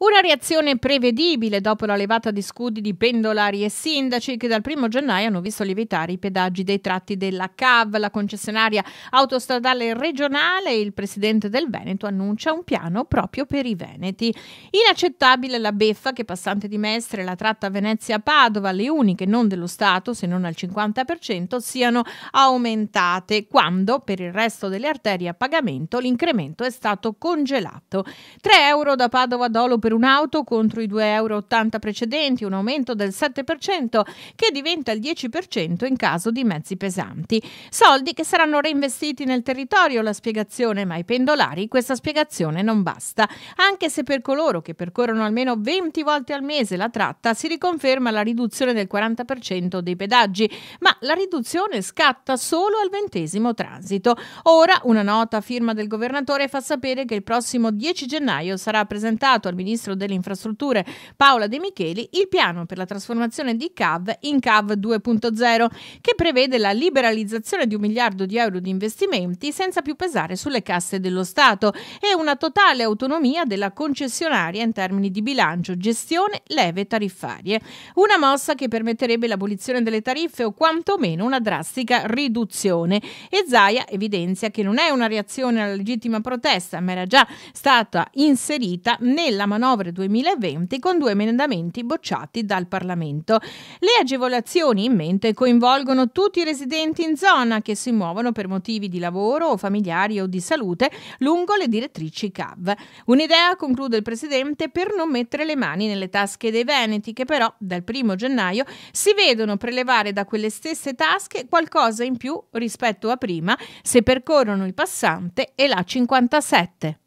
Una reazione prevedibile dopo la levata di scudi di pendolari e sindaci che dal 1 gennaio hanno visto lievitare i pedaggi dei tratti della CAV, la concessionaria autostradale regionale. Il presidente del Veneto annuncia un piano proprio per i veneti. Inaccettabile la beffa che passante di Mestre e la tratta Venezia-Padova, le uniche non dello Stato se non al 50%, siano aumentate, quando per il resto delle arterie a pagamento l'incremento è stato congelato. 3 euro da Padova a Dolo per per un'auto contro i 2,80 euro precedenti, un aumento del 7% che diventa il 10% in caso di mezzi pesanti. Soldi che saranno reinvestiti nel territorio, la spiegazione, ma ai pendolari questa spiegazione non basta. Anche se per coloro che percorrono almeno 20 volte al mese la tratta si riconferma la riduzione del 40% dei pedaggi, ma la riduzione scatta solo al ventesimo transito. Ora una nota a firma del governatore fa sapere che il prossimo 10 gennaio sarà presentato al ministro Ministro delle Infrastrutture Paola De Micheli il piano per la trasformazione di CAV in CAV 2.0 che prevede la liberalizzazione di un miliardo di euro di investimenti senza più pesare sulle casse dello Stato e una totale autonomia della concessionaria in termini di bilancio, gestione, leve tariffarie. Una mossa che permetterebbe l'abolizione delle tariffe o quantomeno una drastica riduzione. E Zaia evidenzia che non è una reazione alla legittima protesta, ma era già stata inserita nella manovra 2020 con due emendamenti bocciati dal Parlamento. Le agevolazioni in mente coinvolgono tutti i residenti in zona che si muovono per motivi di lavoro o familiari o di salute lungo le direttrici CAV. Un'idea, conclude il Presidente, per non mettere le mani nelle tasche dei Veneti che però dal 1 gennaio si vedono prelevare da quelle stesse tasche qualcosa in più rispetto a prima se percorrono il passante e la 57.